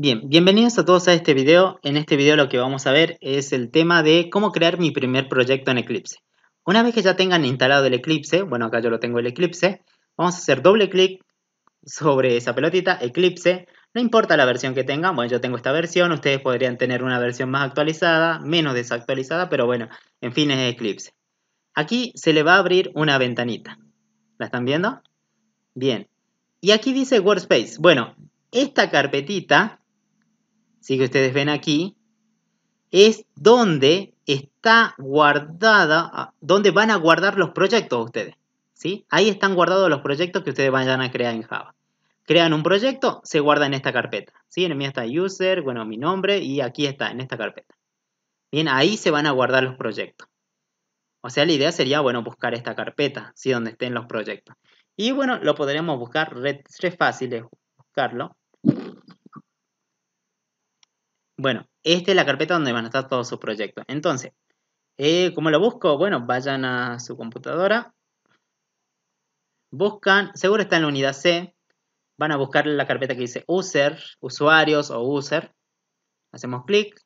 Bien, bienvenidos a todos a este video. En este video lo que vamos a ver es el tema de cómo crear mi primer proyecto en Eclipse. Una vez que ya tengan instalado el Eclipse, bueno acá yo lo tengo el Eclipse, vamos a hacer doble clic sobre esa pelotita, Eclipse. No importa la versión que tengan, bueno yo tengo esta versión, ustedes podrían tener una versión más actualizada, menos desactualizada, pero bueno, en fin es Eclipse. Aquí se le va a abrir una ventanita. ¿La están viendo? Bien. Y aquí dice Workspace. Bueno, esta carpetita Así que ustedes ven aquí, es donde está guardada, ah, donde van a guardar los proyectos ustedes. ¿sí? Ahí están guardados los proyectos que ustedes vayan a crear en Java. Crean un proyecto, se guarda en esta carpeta. ¿sí? En mi está user, bueno, mi nombre, y aquí está, en esta carpeta. Bien, ahí se van a guardar los proyectos. O sea, la idea sería, bueno, buscar esta carpeta, ¿sí? Donde estén los proyectos. Y bueno, lo podríamos buscar, red, re fácil buscarlo. Bueno, esta es la carpeta donde van a estar todos sus proyectos. Entonces, eh, ¿cómo lo busco? Bueno, vayan a su computadora, buscan, seguro está en la unidad C, van a buscar la carpeta que dice user, usuarios o user, hacemos clic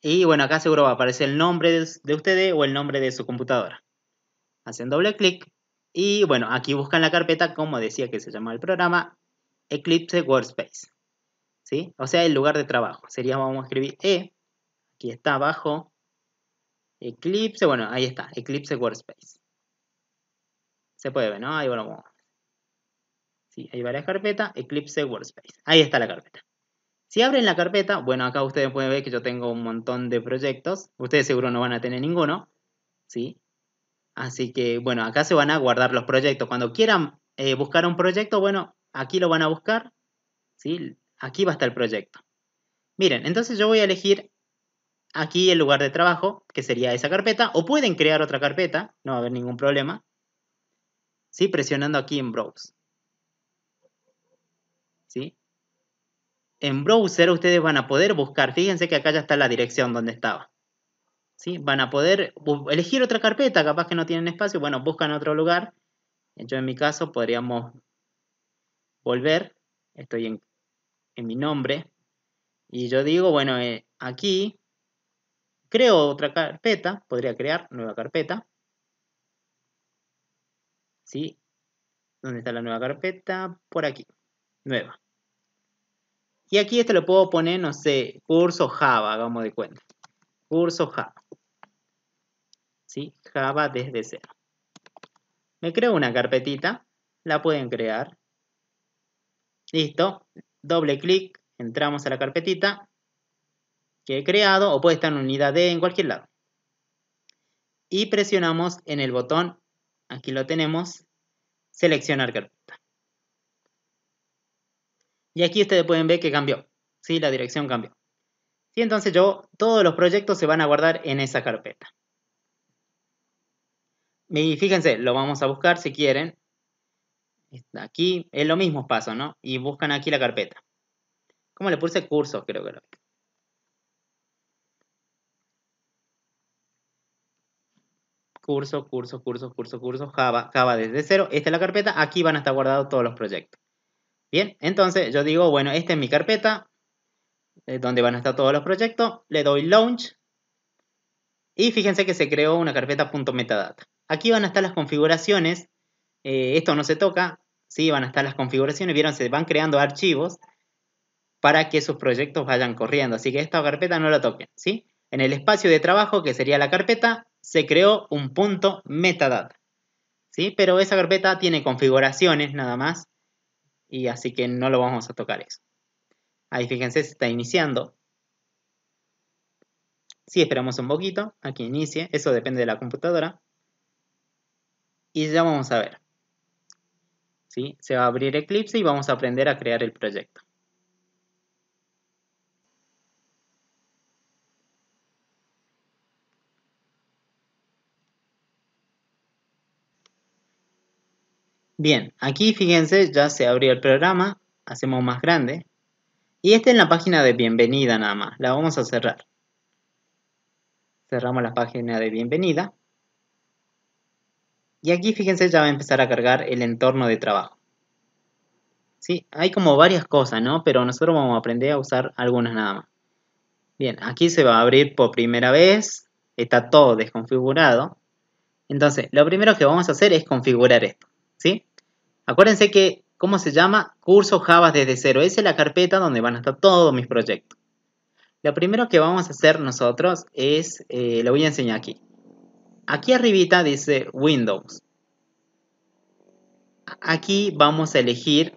y bueno, acá seguro va a aparecer el nombre de ustedes o el nombre de su computadora. Hacen doble clic y bueno, aquí buscan la carpeta, como decía que se llamaba el programa, Eclipse Workspace. ¿sí? O sea, el lugar de trabajo. Sería, vamos a escribir E, aquí está abajo, Eclipse, bueno, ahí está, Eclipse Workspace. Se puede ver, ¿no? Ahí bueno, sí, hay varias carpetas, Eclipse Workspace. Ahí está la carpeta. Si abren la carpeta, bueno, acá ustedes pueden ver que yo tengo un montón de proyectos. Ustedes seguro no van a tener ninguno, ¿sí? Así que, bueno, acá se van a guardar los proyectos. Cuando quieran eh, buscar un proyecto, bueno, aquí lo van a buscar, ¿sí? aquí va a estar el proyecto. Miren, entonces yo voy a elegir aquí el lugar de trabajo, que sería esa carpeta, o pueden crear otra carpeta, no va a haber ningún problema, ¿sí? presionando aquí en Browse. ¿Sí? En Browser ustedes van a poder buscar, fíjense que acá ya está la dirección donde estaba. ¿Sí? Van a poder elegir otra carpeta, capaz que no tienen espacio, bueno, buscan otro lugar. Yo en mi caso podríamos volver, estoy en en mi nombre. Y yo digo, bueno, eh, aquí creo otra carpeta, podría crear nueva carpeta. ¿Sí? ¿Dónde está la nueva carpeta? Por aquí, nueva. Y aquí esto lo puedo poner, no sé, curso Java, hagamos de cuenta. Curso Java. ¿Sí? Java desde cero. Me creo una carpetita, la pueden crear. Listo, doble clic, entramos a la carpetita que he creado o puede estar en unidad D en cualquier lado. Y presionamos en el botón, aquí lo tenemos, seleccionar carpeta. Y aquí ustedes pueden ver que cambió, ¿sí? la dirección cambió. Y entonces yo, todos los proyectos se van a guardar en esa carpeta. Y fíjense, lo vamos a buscar si quieren. Aquí es lo mismo paso, ¿no? Y buscan aquí la carpeta. ¿Cómo le puse cursos? Creo que lo Curso, curso, curso, curso, curso, Java, Java desde cero. Esta es la carpeta. Aquí van a estar guardados todos los proyectos. Bien, entonces yo digo, bueno, esta es mi carpeta, eh, donde van a estar todos los proyectos. Le doy launch. Y fíjense que se creó una carpeta .metadata. Aquí van a estar las configuraciones. Eh, esto no se toca sí, van a estar las configuraciones, vieron, se van creando archivos para que sus proyectos vayan corriendo. Así que esta carpeta no la toquen, ¿sí? En el espacio de trabajo, que sería la carpeta, se creó un punto metadata, ¿sí? Pero esa carpeta tiene configuraciones nada más, y así que no lo vamos a tocar eso. Ahí fíjense, se está iniciando. sí, esperamos un poquito Aquí inicie, eso depende de la computadora. Y ya vamos a ver. Se va a abrir Eclipse y vamos a aprender a crear el proyecto. Bien, aquí fíjense, ya se abrió el programa, hacemos más grande. Y esta es la página de bienvenida nada más, la vamos a cerrar. Cerramos la página de bienvenida. Y aquí fíjense ya va a empezar a cargar el entorno de trabajo. ¿Sí? Hay como varias cosas, ¿no? Pero nosotros vamos a aprender a usar algunas nada más. Bien, aquí se va a abrir por primera vez. Está todo desconfigurado. Entonces, lo primero que vamos a hacer es configurar esto. ¿Sí? Acuérdense que, ¿cómo se llama? Curso Java desde cero. Esa es la carpeta donde van a estar todos mis proyectos. Lo primero que vamos a hacer nosotros es, eh, lo voy a enseñar aquí. Aquí arribita dice Windows. Aquí vamos a elegir,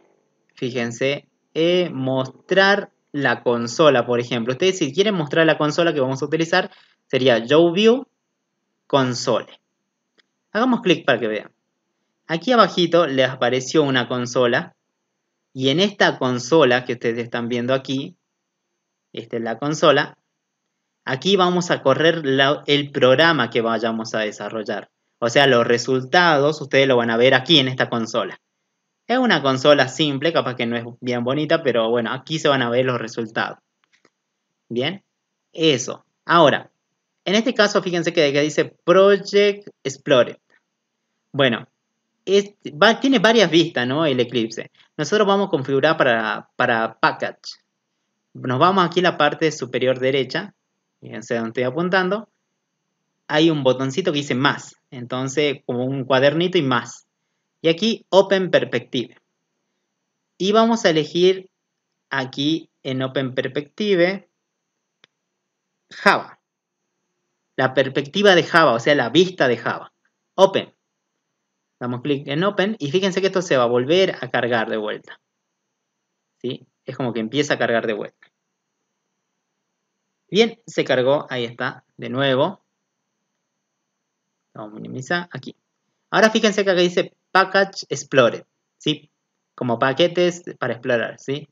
fíjense, eh, mostrar la consola, por ejemplo. Ustedes si quieren mostrar la consola que vamos a utilizar, sería JoeView View Console. Hagamos clic para que vean. Aquí abajito les apareció una consola. Y en esta consola que ustedes están viendo aquí, esta es la consola, Aquí vamos a correr el programa que vayamos a desarrollar. O sea, los resultados ustedes lo van a ver aquí en esta consola. Es una consola simple, capaz que no es bien bonita, pero bueno, aquí se van a ver los resultados. Bien, eso. Ahora, en este caso, fíjense que, dice Project Explorer. Bueno, tiene varias vistas, ¿no? El Eclipse. Nosotros vamos a configurar para, para Package. Nos vamos aquí a la parte superior derecha fíjense donde estoy apuntando, hay un botoncito que dice más, entonces como un cuadernito y más. Y aquí Open Perspective. Y vamos a elegir aquí en Open Perspective Java. La perspectiva de Java, o sea, la vista de Java. Open. Damos clic en Open y fíjense que esto se va a volver a cargar de vuelta. ¿Sí? Es como que empieza a cargar de vuelta. Bien, se cargó, ahí está, de nuevo. Vamos a minimizar, aquí. Ahora fíjense que acá dice Package Explorer, ¿sí? Como paquetes para explorar, ¿sí?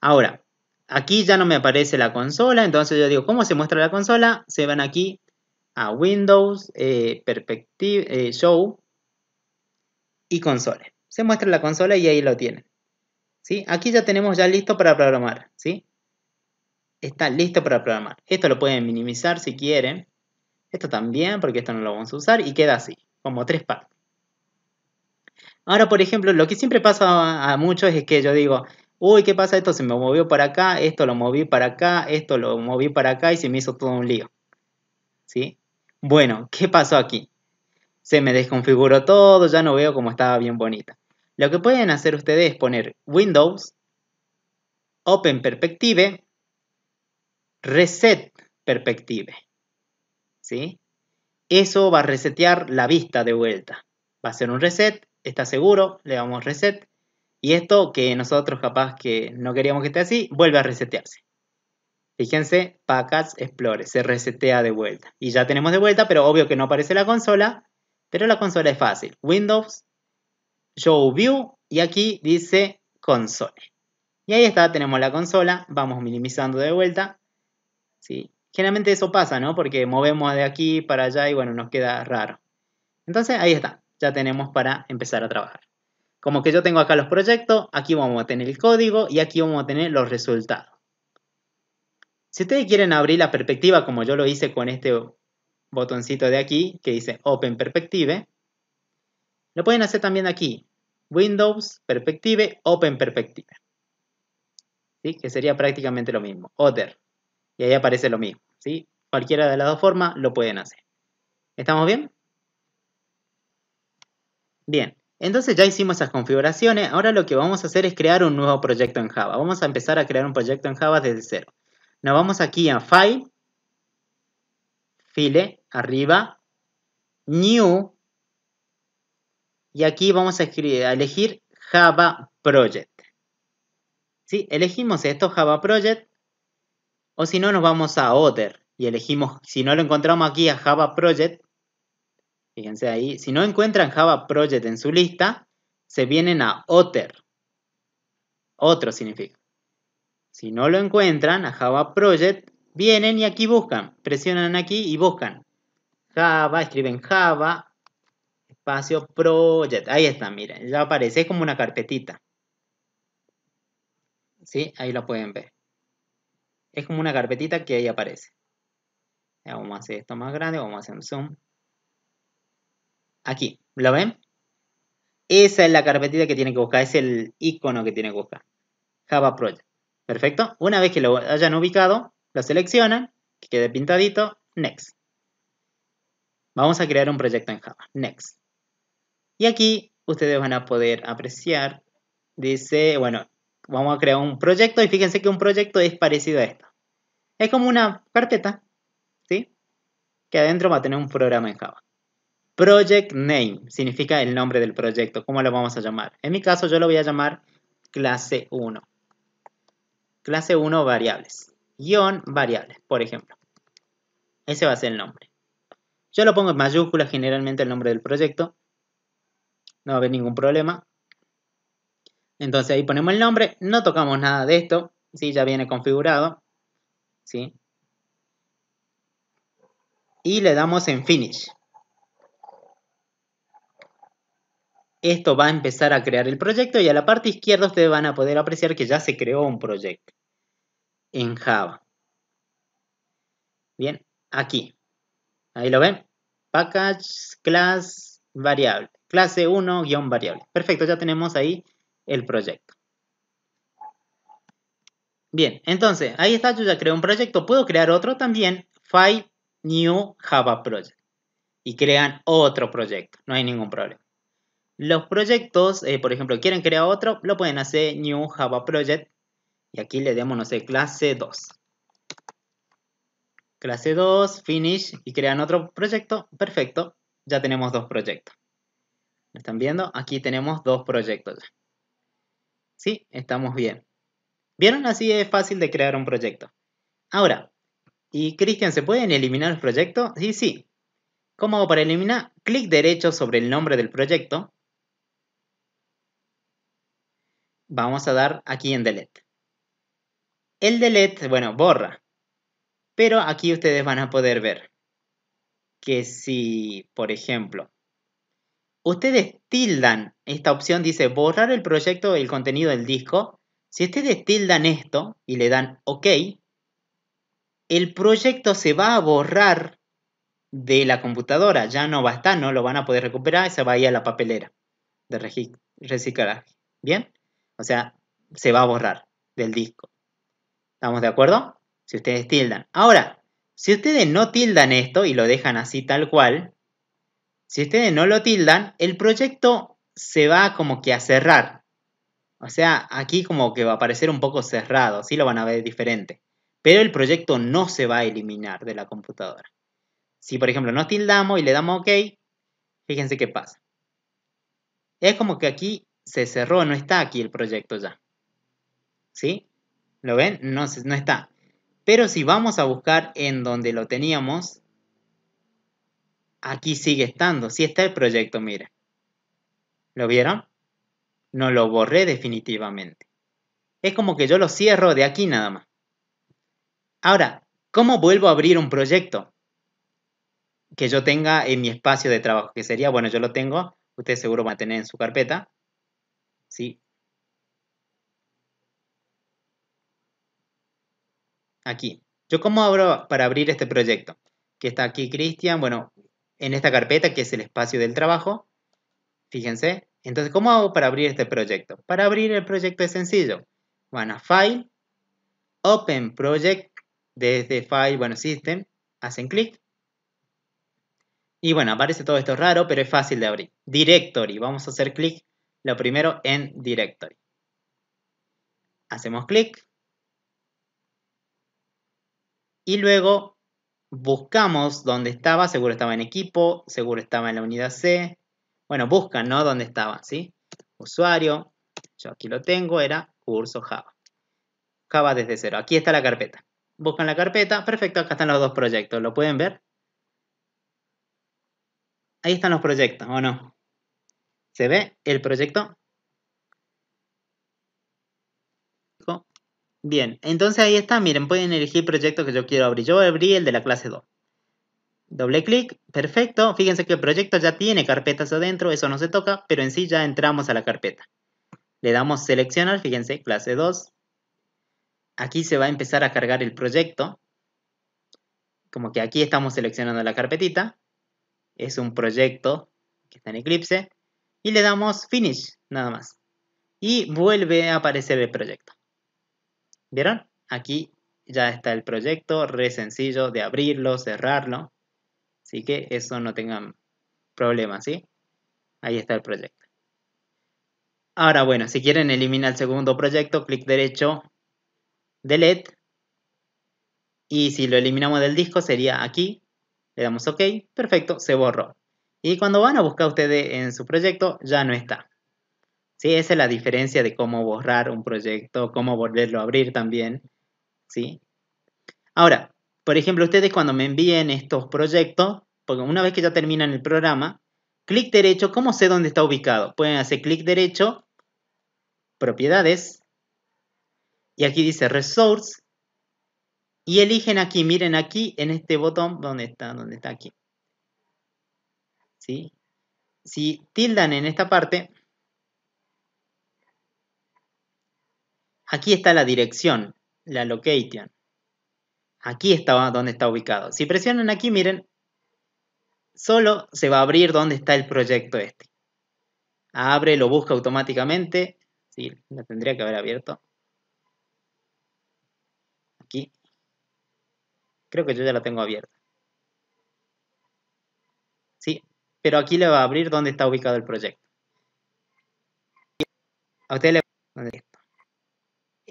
Ahora, aquí ya no me aparece la consola, entonces yo digo, ¿cómo se muestra la consola? Se van aquí a Windows, eh, Perspective, eh, Show y console. Se muestra la consola y ahí lo tienen. ¿sí? Aquí ya tenemos ya listo para programar, ¿sí? está listo para programar. Esto lo pueden minimizar si quieren. Esto también, porque esto no lo vamos a usar. Y queda así, como tres partes. Ahora, por ejemplo, lo que siempre pasa a muchos es que yo digo, uy, ¿qué pasa? Esto se me movió para acá, esto lo moví para acá, esto lo moví para acá y se me hizo todo un lío. ¿Sí? Bueno, ¿qué pasó aquí? Se me desconfiguró todo, ya no veo cómo estaba bien bonita. Lo que pueden hacer ustedes es poner Windows, Open Perspective, reset perspective. ¿Sí? Eso va a resetear la vista de vuelta. Va a ser un reset, está seguro, le damos reset. Y esto que nosotros capaz que no queríamos que esté así, vuelve a resetearse. Fíjense, Package explore se resetea de vuelta. Y ya tenemos de vuelta, pero obvio que no aparece la consola. Pero la consola es fácil. Windows, Show View y aquí dice console. Y ahí está, tenemos la consola, vamos minimizando de vuelta. Generalmente eso pasa, ¿no? Porque movemos de aquí para allá y bueno, nos queda raro. Entonces ahí está, ya tenemos para empezar a trabajar. Como que yo tengo acá los proyectos, aquí vamos a tener el código y aquí vamos a tener los resultados. Si ustedes quieren abrir la perspectiva como yo lo hice con este botoncito de aquí que dice Open Perspective, lo pueden hacer también aquí, Windows Perspective, Open Perspective. ¿Sí? Que sería prácticamente lo mismo, Other. Y ahí aparece lo mismo. ¿sí? Cualquiera de las dos formas lo pueden hacer. ¿Estamos bien? Bien, entonces ya hicimos esas configuraciones. Ahora lo que vamos a hacer es crear un nuevo proyecto en Java. Vamos a empezar a crear un proyecto en Java desde cero. Nos vamos aquí a File, File, arriba, New, y aquí vamos a, elegir Java Project. ¿Sí? Elegimos esto, Java Project, o si no, nos vamos a Other y elegimos, si no lo encontramos aquí, a Java Project. Fíjense ahí, si no encuentran Java Project en su lista, se vienen a Other. Otro significa. Si no lo encuentran, a Java Project, vienen y aquí buscan. Presionan aquí y buscan. Java, escriben Java, espacio Project. Ahí está, miren, ya aparece, es como una carpetita. ¿Sí? Ahí lo pueden ver es como una carpetita que ahí aparece. vamos a hacer esto más grande, vamos a hacer un zoom. Aquí, ¿lo ven? Esa es la carpetita que tiene que buscar, es el icono que tiene que buscar. Java Project. Perfecto. Una vez que lo hayan ubicado, lo seleccionan, que quede pintadito, Next. Vamos a crear un proyecto en Java, Next. Y aquí ustedes van a poder apreciar, dice, bueno, vamos a crear un proyecto y fíjense que un proyecto es parecido a esto. Es como una carpeta, ¿sí? Que adentro va a tener un programa en Java. Project name significa el nombre del proyecto, cómo lo vamos a llamar. En mi caso yo lo voy a llamar clase 1. Clase 1 variables. Guión variables, por ejemplo. Ese va a ser el nombre. Yo lo pongo en mayúscula generalmente el nombre del proyecto. No va a haber ningún problema. Entonces ahí ponemos el nombre, no tocamos nada de esto, ¿sí? ya viene configurado. ¿sí? Y le damos en Finish. Esto va a empezar a crear el proyecto y a la parte izquierda ustedes van a poder apreciar que ya se creó un proyecto en Java. Bien, aquí. Ahí lo ven. Package, class, variable. Clase 1, guión variable. Perfecto, ya tenemos ahí el proyecto. Bien, entonces, ahí está, yo ya creo un proyecto, puedo crear otro también, file new Java project. Y crean otro proyecto, no hay ningún problema. Los proyectos, eh, por ejemplo, quieren crear otro, lo pueden hacer new Java project. Y aquí le demos, no sé, clase 2. Clase 2, finish, y crean otro proyecto, perfecto. Ya tenemos dos proyectos. ¿Me están viendo? Aquí tenemos dos proyectos ya. Sí, estamos bien. ¿Vieron? Así es fácil de crear un proyecto. Ahora, ¿y Cristian, se pueden eliminar el proyectos? Sí, sí. ¿Cómo hago para eliminar? Clic derecho sobre el nombre del proyecto. Vamos a dar aquí en Delete. El Delete, bueno, borra. Pero aquí ustedes van a poder ver que si, por ejemplo, ustedes tildan, esta opción dice borrar el proyecto, el contenido del disco. Si ustedes tildan esto y le dan OK, el proyecto se va a borrar de la computadora, ya no va a estar, no lo van a poder recuperar, se va a ir a la papelera de reciclaje. ¿Bien? O sea, se va a borrar del disco. ¿Estamos de acuerdo? Si ustedes tildan. Ahora, si ustedes no tildan esto y lo dejan así tal cual, si ustedes no lo tildan, el proyecto se va como que a cerrar. O sea, aquí como que va a aparecer un poco cerrado, sí lo van a ver diferente. Pero el proyecto no se va a eliminar de la computadora. Si por ejemplo no tildamos y le damos OK, fíjense qué pasa. Es como que aquí se cerró, no está aquí el proyecto ya. ¿Sí? ¿Lo ven? No, no está. Pero si vamos a buscar en donde lo teníamos, aquí sigue estando, sí está el proyecto, mira. ¿Lo vieron? No lo borré definitivamente. Es como que yo lo cierro de aquí nada más. Ahora, ¿cómo vuelvo a abrir un proyecto que yo tenga en mi espacio de trabajo? Que sería, bueno, yo lo tengo, Usted seguro va a tener en su carpeta. ¿Sí? Aquí. ¿Yo cómo abro para abrir este proyecto? Que está aquí Cristian, bueno, en esta carpeta que es el espacio del trabajo. Fíjense. Entonces, ¿cómo hago para abrir este proyecto? Para abrir el proyecto es sencillo. Van a File, Open Project, desde File, bueno, System, hacen clic. Y bueno, aparece todo esto raro, pero es fácil de abrir. Directory, vamos a hacer clic lo primero en Directory. Hacemos clic. Y luego buscamos dónde estaba, seguro estaba en equipo, seguro estaba en la unidad C. Bueno, buscan, ¿no? Dónde estaba, ¿sí? Usuario, yo aquí lo tengo, era curso Java. Java desde cero. Aquí está la carpeta. Buscan la carpeta, perfecto, acá están los dos proyectos, ¿lo pueden ver? Ahí están los proyectos, ¿o no? ¿Se ve el proyecto? Bien, entonces ahí está, miren, pueden elegir proyecto que yo quiero abrir. Yo abrí el de la clase 2. Doble clic, perfecto. Fíjense que el proyecto ya tiene carpetas adentro, eso no se toca, pero en sí ya entramos a la carpeta. Le damos seleccionar, fíjense, clase 2. Aquí se va a empezar a cargar el proyecto. Como que aquí estamos seleccionando la carpetita. Es un proyecto que está en Eclipse. Y le damos Finish, nada más. Y vuelve a aparecer el proyecto. ¿Vieron? Aquí ya está el proyecto, re sencillo de abrirlo, cerrarlo. Así que eso no tengan problema, ¿sí? Ahí está el proyecto. Ahora, bueno, si quieren eliminar el segundo proyecto, clic derecho, Delete. Y si lo eliminamos del disco sería aquí. Le damos OK. Perfecto, se borró. Y cuando van a buscar ustedes en su proyecto, ya no está. ¿sí? Esa es la diferencia de cómo borrar un proyecto, cómo volverlo a abrir también, ¿sí? Ahora, por ejemplo, ustedes cuando me envíen estos proyectos, porque una vez que ya terminan el programa, clic derecho, ¿cómo sé dónde está ubicado? Pueden hacer clic derecho, propiedades, y aquí dice resource, y eligen aquí, miren aquí, en este botón, ¿dónde está? ¿Dónde está aquí? ¿Sí? Si tildan en esta parte, Aquí está la dirección, la location. Aquí está donde está ubicado. Si presionan aquí, miren, solo se va a abrir donde está el proyecto este. Abre, lo busca automáticamente. Sí, lo tendría que haber abierto. Aquí. Creo que yo ya la tengo abierta. Sí, pero aquí le va a abrir donde está ubicado el proyecto. A usted le va a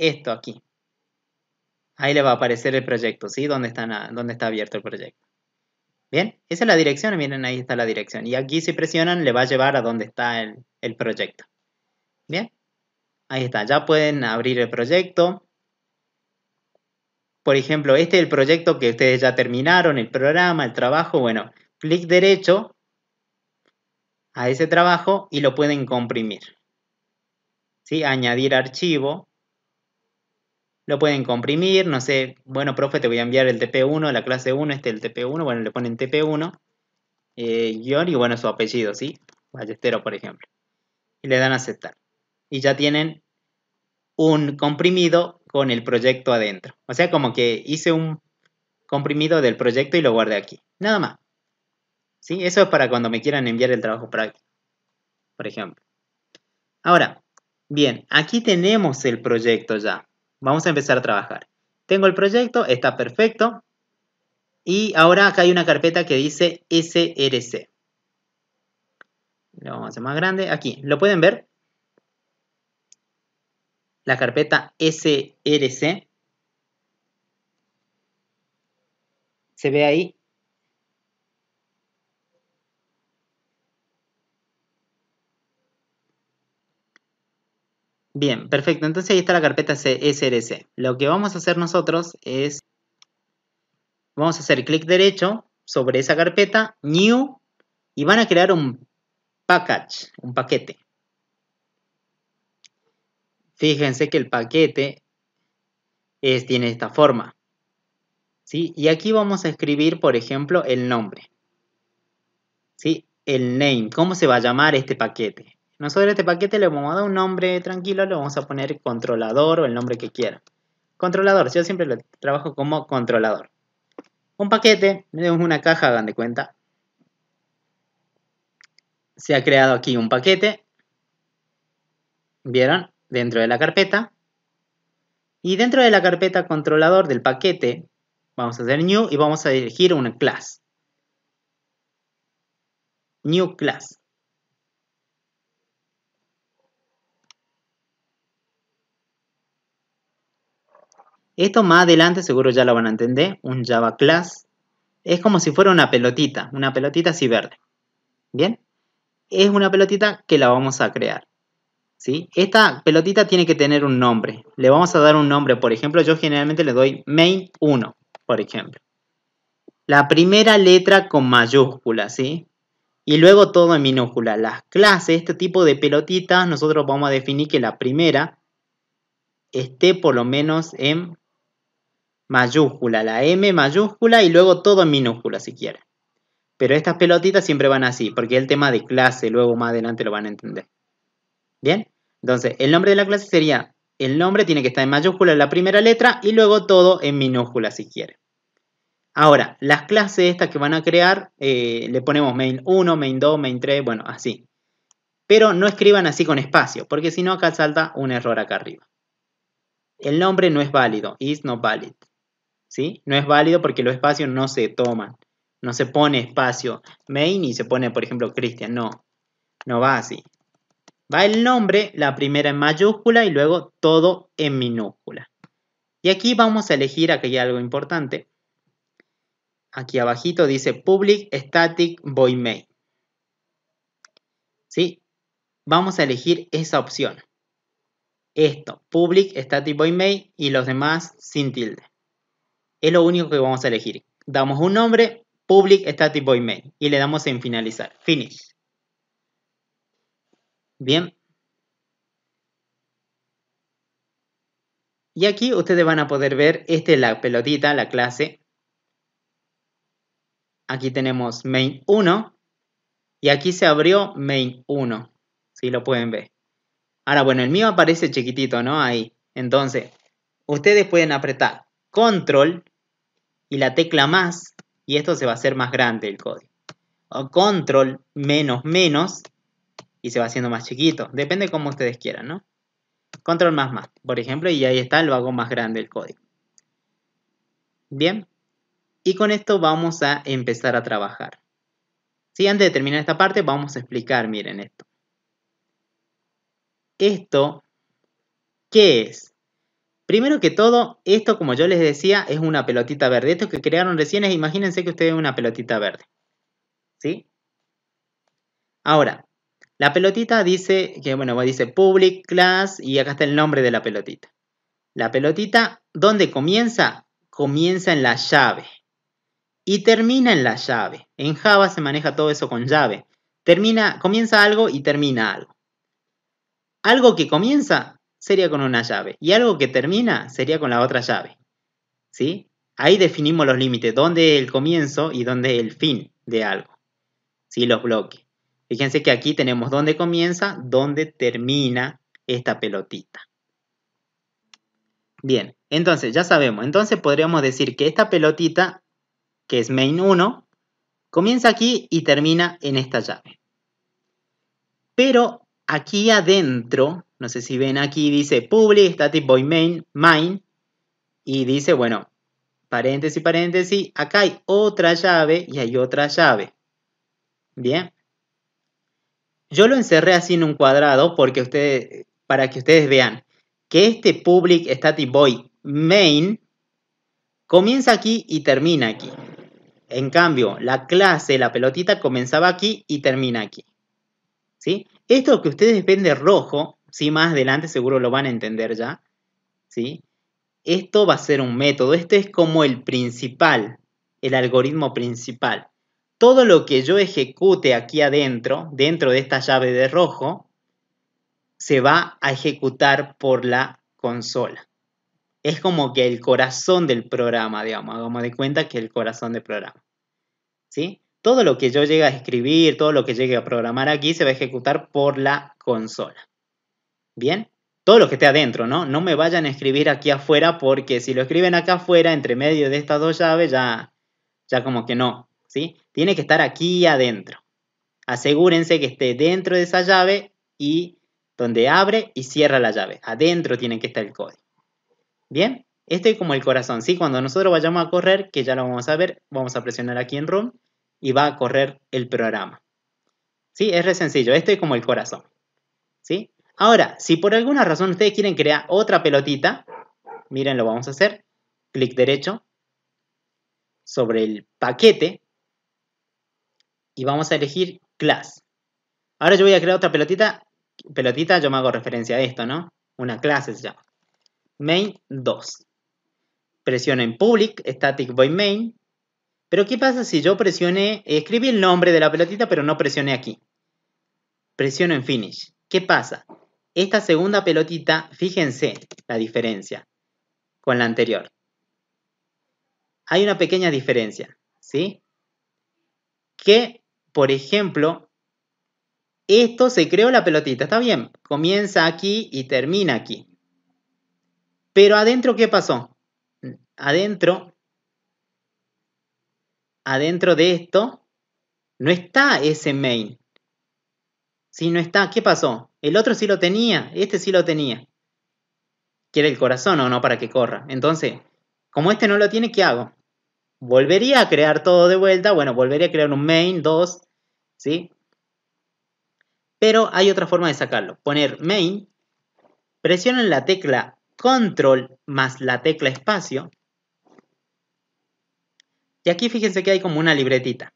esto aquí. Ahí le va a aparecer el proyecto, ¿sí? Donde está, está abierto el proyecto. Bien, esa es la dirección, miren, ahí está la dirección. Y aquí si presionan le va a llevar a donde está el, el proyecto. Bien, ahí está, ya pueden abrir el proyecto. Por ejemplo, este es el proyecto que ustedes ya terminaron, el programa, el trabajo. Bueno, clic derecho a ese trabajo y lo pueden comprimir. ¿Sí? Añadir archivo lo pueden comprimir, no sé, bueno, profe, te voy a enviar el TP1, la clase 1, este es el TP1, bueno, le ponen TP1, eh, guión y bueno, su apellido, ¿sí? Ballestero, por ejemplo. Y le dan a aceptar. Y ya tienen un comprimido con el proyecto adentro. O sea, como que hice un comprimido del proyecto y lo guardé aquí. Nada más. ¿Sí? Eso es para cuando me quieran enviar el trabajo práctico, por ejemplo. Ahora, bien, aquí tenemos el proyecto ya. Vamos a empezar a trabajar. Tengo el proyecto, está perfecto. Y ahora acá hay una carpeta que dice SRC. Lo vamos a hacer más grande. Aquí, ¿lo pueden ver? La carpeta SRC. ¿Se ve ahí? Bien, perfecto. Entonces ahí está la carpeta SRC. E, Lo que vamos a hacer nosotros es, vamos a hacer clic derecho sobre esa carpeta, New, y van a crear un package, un paquete. Fíjense que el paquete es, tiene esta forma. ¿sí? Y aquí vamos a escribir, por ejemplo, el nombre. ¿sí? El name, cómo se va a llamar este paquete. Nosotros a este paquete le vamos a dar un nombre tranquilo, le vamos a poner controlador o el nombre que quiera. Controlador, yo siempre lo trabajo como controlador. Un paquete, damos una caja, hagan de cuenta. Se ha creado aquí un paquete. ¿Vieron? Dentro de la carpeta. Y dentro de la carpeta controlador del paquete, vamos a hacer new y vamos a dirigir una clase. New class. Esto más adelante seguro ya lo van a entender, un Java class es como si fuera una pelotita, una pelotita así verde. ¿Bien? Es una pelotita que la vamos a crear. ¿Sí? Esta pelotita tiene que tener un nombre. Le vamos a dar un nombre, por ejemplo, yo generalmente le doy main 1, por ejemplo. La primera letra con mayúscula, ¿sí? Y luego todo en minúscula. Las clases, este tipo de pelotitas, nosotros vamos a definir que la primera esté por lo menos en mayúscula, la M mayúscula y luego todo en minúscula si quieren. Pero estas pelotitas siempre van así, porque el tema de clase, luego más adelante lo van a entender. ¿Bien? Entonces, el nombre de la clase sería, el nombre tiene que estar en mayúscula la primera letra y luego todo en minúscula si quieren. Ahora, las clases estas que van a crear, eh, le ponemos main 1, main 2, main 3, bueno, así. Pero no escriban así con espacio, porque si no acá salta un error acá arriba. El nombre no es válido, is not valid. ¿sí? No es válido porque los espacios no se toman. No se pone espacio main y se pone, por ejemplo, Cristian. No, no va así. Va el nombre, la primera en mayúscula y luego todo en minúscula. Y aquí vamos a elegir, aquí algo importante. Aquí abajito dice public static void main. ¿Sí? Vamos a elegir esa opción. Esto, public static void main y los demás sin tilde es lo único que vamos a elegir. Damos un nombre, public static void main, y le damos en finalizar, finish. Bien. Y aquí ustedes van a poder ver, este es la pelotita, la clase. Aquí tenemos main 1 y aquí se abrió main 1. Si lo pueden ver. Ahora, bueno, el mío aparece chiquitito, ¿no? Ahí. Entonces, ustedes pueden apretar control y la tecla más y esto se va a hacer más grande el código. O control menos menos y se va haciendo más chiquito. Depende como ustedes quieran, ¿no? Control más más, por ejemplo, y ahí está, lo hago más grande el código. Bien, y con esto vamos a empezar a trabajar. Sí, antes de terminar esta parte, vamos a explicar, miren esto. Esto, ¿qué es? Primero que todo, esto como yo les decía es una pelotita verde. Esto que crearon recién es, imagínense que ustedes una pelotita verde. ¿Sí? Ahora, la pelotita dice, que bueno, dice public class y acá está el nombre de la pelotita. La pelotita, ¿dónde comienza? Comienza en la llave y termina en la llave. En Java se maneja todo eso con llave. Termina, comienza algo y termina algo. Algo que comienza sería con una llave. Y algo que termina sería con la otra llave. ¿Sí? Ahí definimos los límites, dónde el comienzo y dónde el fin de algo. ¿Sí? Los bloques. Fíjense que aquí tenemos dónde comienza, dónde termina esta pelotita. Bien, entonces ya sabemos. Entonces podríamos decir que esta pelotita, que es main 1, comienza aquí y termina en esta llave. Pero aquí adentro no sé si ven aquí, dice public static void main, main. Y dice, bueno, paréntesis, paréntesis. Acá hay otra llave y hay otra llave. Bien. Yo lo encerré así en un cuadrado porque ustedes, para que ustedes vean que este public static void main comienza aquí y termina aquí. En cambio, la clase, la pelotita comenzaba aquí y termina aquí. ¿Sí? Esto que ustedes ven de rojo sí, más adelante seguro lo van a entender ya, ¿sí? Esto va a ser un método, este es como el principal, el algoritmo principal. Todo lo que yo ejecute aquí adentro, dentro de esta llave de rojo, se va a ejecutar por la consola. Es como que el corazón del programa, digamos, hagamos de cuenta que el corazón del programa. ¿Sí? Todo lo que yo llegue a escribir, todo lo que llegue a programar aquí se va a ejecutar por la consola. Bien, todo lo que esté adentro, ¿no? No me vayan a escribir aquí afuera porque si lo escriben acá afuera, entre medio de estas dos llaves, ya, ya como que no, ¿sí? Tiene que estar aquí adentro. Asegúrense que esté dentro de esa llave y donde abre y cierra la llave. Adentro tiene que estar el código. Bien, esto es como el corazón, ¿sí? Cuando nosotros vayamos a correr, que ya lo vamos a ver, vamos a presionar aquí en Room y va a correr el programa. ¿Sí? Es re sencillo, esto es como el corazón. ¿Sí? Ahora, si por alguna razón ustedes quieren crear otra pelotita, miren, lo vamos a hacer. Clic derecho sobre el paquete y vamos a elegir class. Ahora yo voy a crear otra pelotita. Pelotita, yo me hago referencia a esto, ¿no? Una clase se llama. Main 2. Presiono en public, static void main. Pero ¿qué pasa si yo presione? escribí el nombre de la pelotita, pero no presioné aquí? Presiono en finish. ¿Qué pasa? Esta segunda pelotita, fíjense la diferencia con la anterior. Hay una pequeña diferencia, ¿sí? Que, por ejemplo, esto se creó la pelotita, está bien, comienza aquí y termina aquí. Pero adentro, ¿qué pasó? Adentro, adentro de esto, no está ese main, si no está, ¿qué pasó? El otro sí lo tenía, este sí lo tenía. Quiere el corazón o no para que corra. Entonces, como este no lo tiene, ¿qué hago? Volvería a crear todo de vuelta. Bueno, volvería a crear un main, dos, ¿sí? Pero hay otra forma de sacarlo. Poner main, presionan la tecla control más la tecla espacio. Y aquí fíjense que hay como una libretita.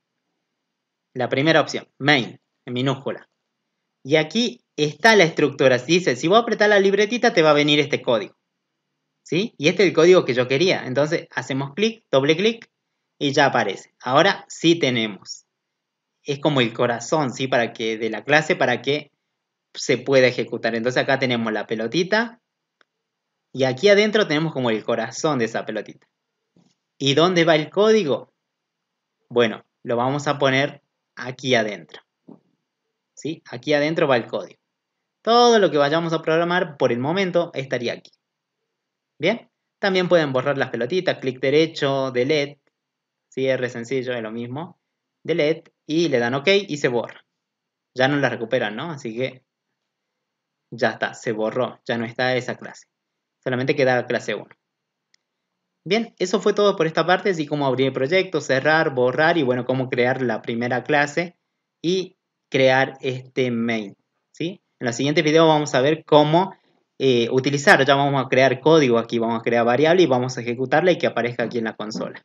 La primera opción, main, en minúscula. Y aquí está la estructura. Si dice, si vos apretás la libretita, te va a venir este código. ¿Sí? Y este es el código que yo quería. Entonces hacemos clic, doble clic y ya aparece. Ahora sí tenemos. Es como el corazón, ¿sí? Para que de la clase, para que se pueda ejecutar. Entonces acá tenemos la pelotita y aquí adentro tenemos como el corazón de esa pelotita. ¿Y dónde va el código? Bueno, lo vamos a poner aquí adentro. Aquí adentro va el código. Todo lo que vayamos a programar por el momento estaría aquí. ¿Bien? También pueden borrar las pelotitas, clic derecho, delete, cierre sencillo, es lo mismo, delete, y le dan OK y se borra. Ya no la recuperan, ¿no? Así que ya está, se borró, ya no está esa clase. Solamente queda clase 1. Bien, eso fue todo por esta parte, así como abrir el proyecto, cerrar, borrar y bueno, cómo crear la primera clase y crear este mail. ¿sí? En el siguiente video vamos a ver cómo eh, utilizar. Ya vamos a crear código aquí, vamos a crear variable y vamos a ejecutarla y que aparezca aquí en la consola.